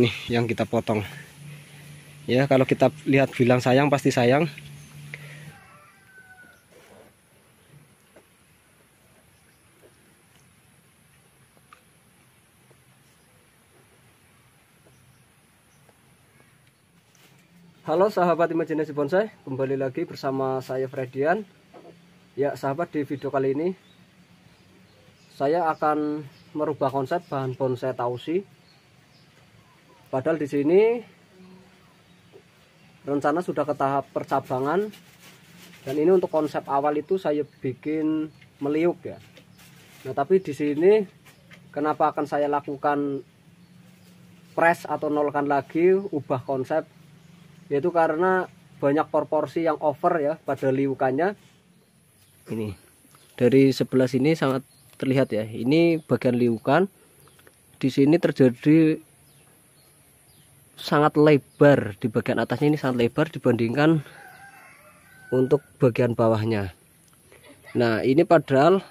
nih yang kita potong ya kalau kita lihat bilang sayang pasti sayang Halo sahabat imajinasi bonsai, kembali lagi bersama saya Fredian. Ya sahabat di video kali ini saya akan merubah konsep bahan bonsai tausi Padahal di sini rencana sudah ke tahap percabangan dan ini untuk konsep awal itu saya bikin meliuk ya. Nah, tapi di sini kenapa akan saya lakukan press atau nolkan lagi ubah konsep yaitu karena banyak proporsi yang over ya pada liukannya ini dari sebelah sini sangat terlihat ya ini bagian liukan di sini terjadi sangat lebar di bagian atasnya ini sangat lebar dibandingkan untuk bagian bawahnya nah ini padahal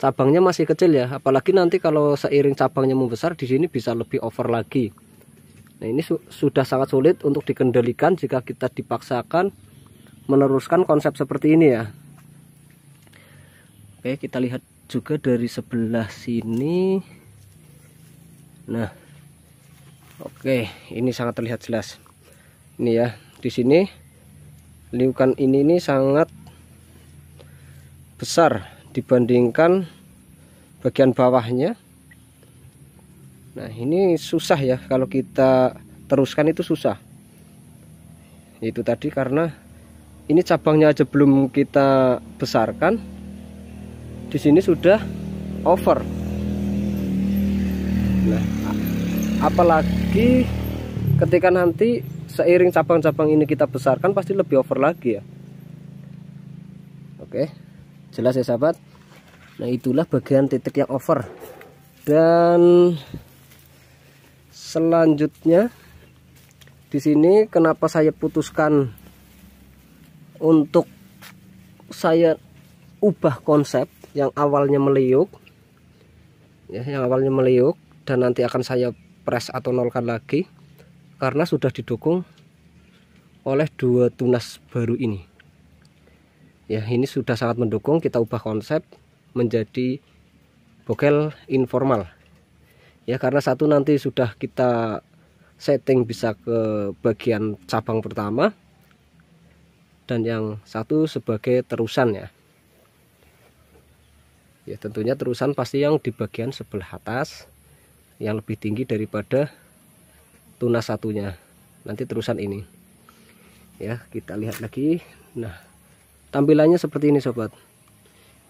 cabangnya masih kecil ya apalagi nanti kalau seiring cabangnya membesar di sini bisa lebih over lagi nah ini su sudah sangat sulit untuk dikendalikan jika kita dipaksakan meneruskan konsep seperti ini ya Oke kita lihat juga dari sebelah sini nah Oke, ini sangat terlihat jelas. Ini ya, di sini liukan ini ini sangat besar dibandingkan bagian bawahnya. Nah, ini susah ya kalau kita teruskan itu susah. Itu tadi karena ini cabangnya aja belum kita besarkan. Di sini sudah over. Nah, apalagi ketika nanti seiring cabang-cabang ini kita besarkan pasti lebih over lagi ya oke jelas ya sahabat nah itulah bagian titik yang over dan selanjutnya di sini kenapa saya putuskan untuk saya ubah konsep yang awalnya meliuk ya yang awalnya meliuk dan nanti akan saya press atau nolkan lagi karena sudah didukung oleh dua tunas baru ini ya ini sudah sangat mendukung kita ubah konsep menjadi bokel informal ya karena satu nanti sudah kita setting bisa ke bagian cabang pertama dan yang satu sebagai terusan ya ya tentunya terusan pasti yang di bagian sebelah atas yang lebih tinggi daripada tunas satunya nanti terusan ini ya kita lihat lagi nah tampilannya seperti ini sobat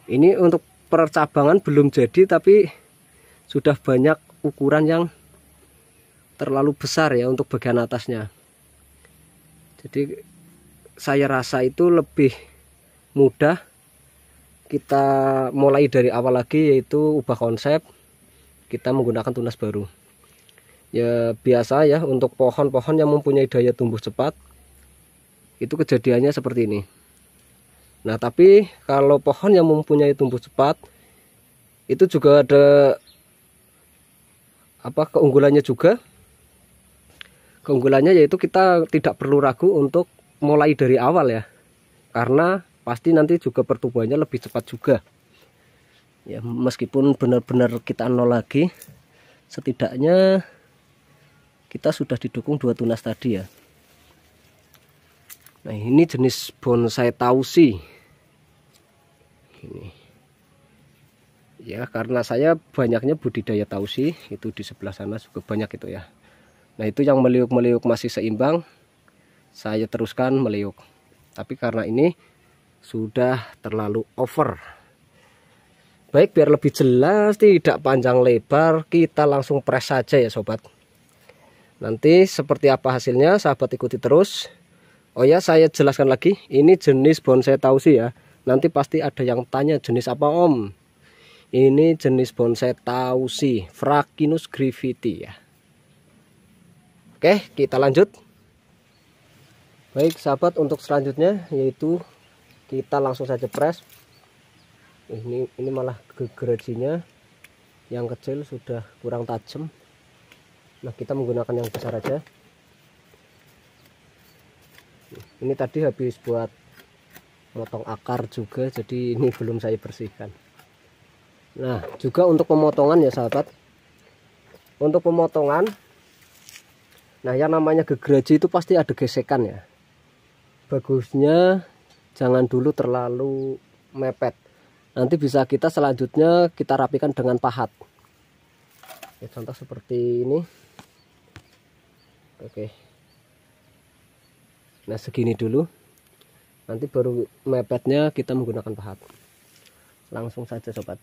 ini untuk percabangan belum jadi tapi sudah banyak ukuran yang terlalu besar ya untuk bagian atasnya jadi saya rasa itu lebih mudah kita mulai dari awal lagi yaitu ubah konsep kita menggunakan tunas baru ya biasa ya untuk pohon-pohon yang mempunyai daya tumbuh cepat itu kejadiannya seperti ini nah tapi kalau pohon yang mempunyai tumbuh cepat itu juga ada apa keunggulannya juga keunggulannya yaitu kita tidak perlu ragu untuk mulai dari awal ya karena pasti nanti juga pertumbuhannya lebih cepat juga ya meskipun benar-benar kita nol lagi setidaknya kita sudah didukung dua tunas tadi ya nah ini jenis bonsai tausi ini ya karena saya banyaknya budidaya tausi itu di sebelah sana juga banyak itu ya nah itu yang meliuk-meliuk masih seimbang saya teruskan meliuk tapi karena ini sudah terlalu over baik biar lebih jelas tidak panjang lebar kita langsung press saja ya sobat nanti seperti apa hasilnya sahabat ikuti terus oh ya saya jelaskan lagi ini jenis bonsai tausi ya nanti pasti ada yang tanya jenis apa om ini jenis bonsai tausi Frakinus griffiti ya oke kita lanjut baik sahabat untuk selanjutnya yaitu kita langsung saja press Eh, ini ini malah gergajinya yang kecil sudah kurang tajam nah kita menggunakan yang besar aja ini tadi habis buat potong akar juga jadi ini belum saya bersihkan nah juga untuk pemotongan ya sahabat untuk pemotongan nah yang namanya gegeraji itu pasti ada gesekan ya bagusnya jangan dulu terlalu mepet nanti bisa kita selanjutnya kita rapikan dengan pahat Oke, contoh seperti ini oke nah segini dulu nanti baru mepetnya kita menggunakan pahat langsung saja sobat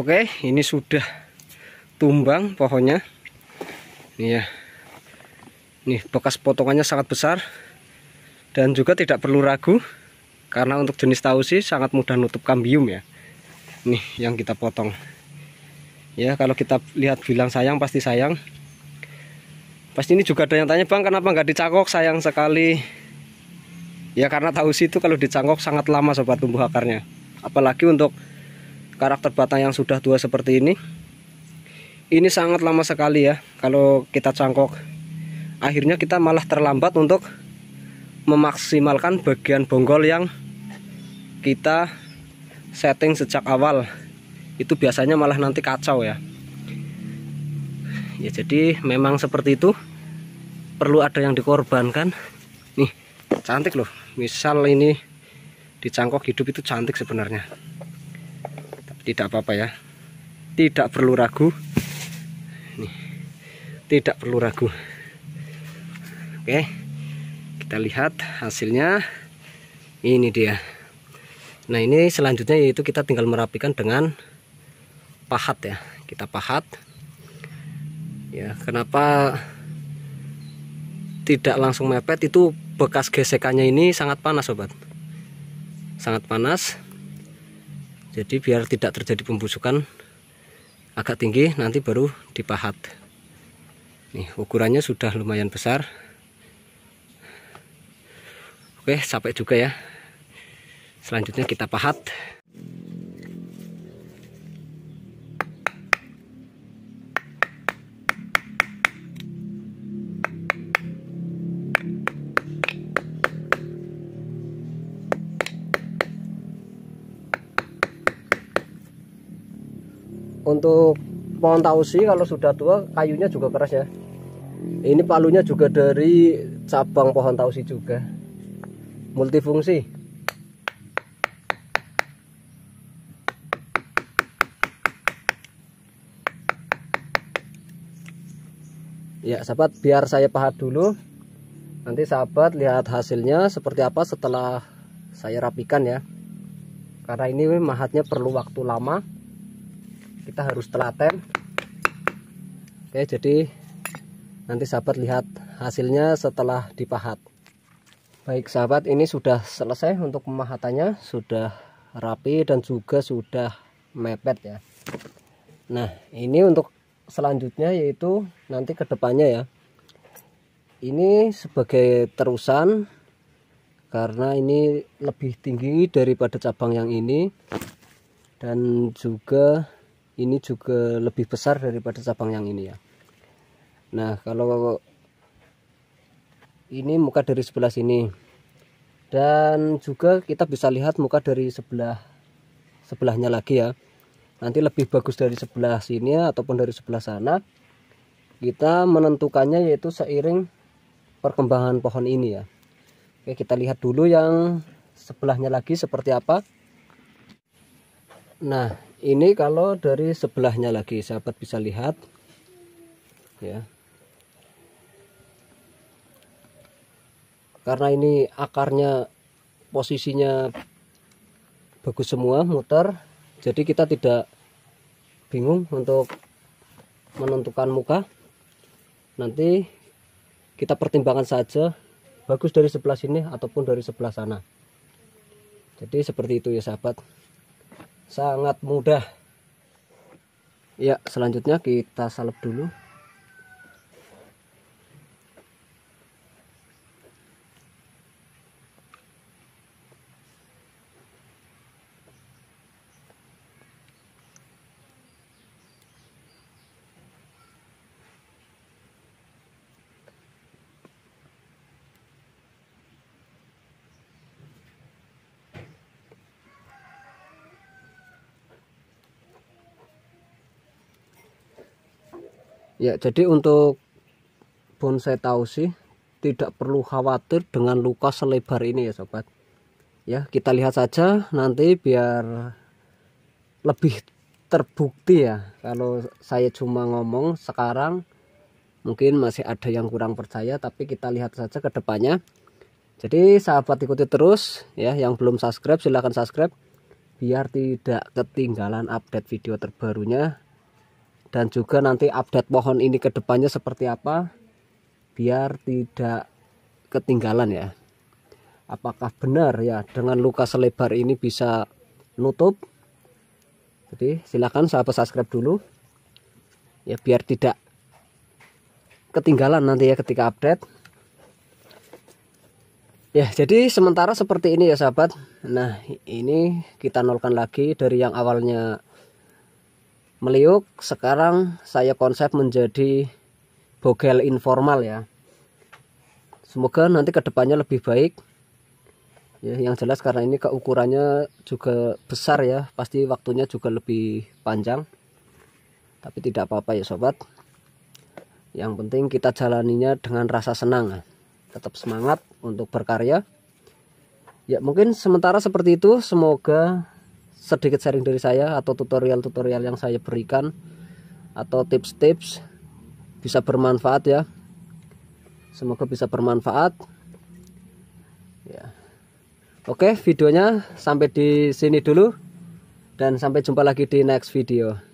Oke, ini sudah tumbang pohonnya. Ini ya. Nih, bekas potongannya sangat besar. Dan juga tidak perlu ragu karena untuk jenis tausi sangat mudah nutup kambium ya. Nih, yang kita potong. Ya, kalau kita lihat bilang sayang pasti sayang. Pasti ini juga ada yang tanya, "Bang, kenapa nggak dicangkok? Sayang sekali." Ya karena tausi itu kalau dicangkok sangat lama sobat tumbuh akarnya. Apalagi untuk karakter batang yang sudah tua seperti ini ini sangat lama sekali ya kalau kita cangkok akhirnya kita malah terlambat untuk memaksimalkan bagian bonggol yang kita setting sejak awal itu biasanya malah nanti kacau ya ya jadi memang seperti itu perlu ada yang dikorbankan nih cantik loh misal ini dicangkok hidup itu cantik sebenarnya tidak apa-apa ya tidak perlu ragu ini tidak perlu ragu oke kita lihat hasilnya ini dia nah ini selanjutnya yaitu kita tinggal merapikan dengan pahat ya kita pahat ya kenapa tidak langsung mepet itu bekas gesekannya ini sangat panas sobat sangat panas jadi biar tidak terjadi pembusukan agak tinggi nanti baru dipahat nih ukurannya sudah lumayan besar oke sampai juga ya selanjutnya kita pahat untuk pohon tausi kalau sudah tua kayunya juga keras ya ini palunya juga dari cabang pohon tausi juga multifungsi ya sahabat biar saya pahat dulu nanti sahabat lihat hasilnya seperti apa setelah saya rapikan ya karena ini mahatnya perlu waktu lama kita harus telaten oke jadi nanti sahabat lihat hasilnya setelah dipahat baik sahabat ini sudah selesai untuk pemahatannya sudah rapi dan juga sudah mepet ya nah ini untuk selanjutnya yaitu nanti kedepannya ya ini sebagai terusan karena ini lebih tinggi daripada cabang yang ini dan juga ini juga lebih besar daripada cabang yang ini ya nah kalau ini muka dari sebelah sini dan juga kita bisa lihat muka dari sebelah sebelahnya lagi ya nanti lebih bagus dari sebelah sini ataupun dari sebelah sana kita menentukannya yaitu seiring perkembangan pohon ini ya Oke kita lihat dulu yang sebelahnya lagi seperti apa nah ini kalau dari sebelahnya lagi sahabat bisa lihat ya karena ini akarnya posisinya bagus semua muter jadi kita tidak bingung untuk menentukan muka nanti kita pertimbangkan saja bagus dari sebelah sini ataupun dari sebelah sana jadi seperti itu ya sahabat sangat mudah ya selanjutnya kita salep dulu Ya, jadi untuk bonsai tausi tidak perlu khawatir dengan luka selebar ini ya sobat. Ya, kita lihat saja nanti biar lebih terbukti ya. Kalau saya cuma ngomong sekarang mungkin masih ada yang kurang percaya tapi kita lihat saja ke depannya. Jadi sahabat ikuti terus ya yang belum subscribe silahkan subscribe biar tidak ketinggalan update video terbarunya dan juga nanti update pohon ini ke depannya seperti apa biar tidak ketinggalan ya apakah benar ya dengan luka selebar ini bisa nutup jadi silahkan sahabat subscribe dulu ya biar tidak ketinggalan nanti ya ketika update ya jadi sementara seperti ini ya sahabat nah ini kita nolkan lagi dari yang awalnya meliuk sekarang saya konsep menjadi bogel informal ya semoga nanti kedepannya lebih baik ya yang jelas karena ini keukurannya juga besar ya pasti waktunya juga lebih panjang tapi tidak apa-apa ya sobat yang penting kita jalaninya dengan rasa senang tetap semangat untuk berkarya ya mungkin sementara seperti itu semoga sedikit sharing dari saya atau tutorial-tutorial yang saya berikan atau tips-tips bisa bermanfaat ya semoga bisa bermanfaat ya oke videonya sampai di sini dulu dan sampai jumpa lagi di next video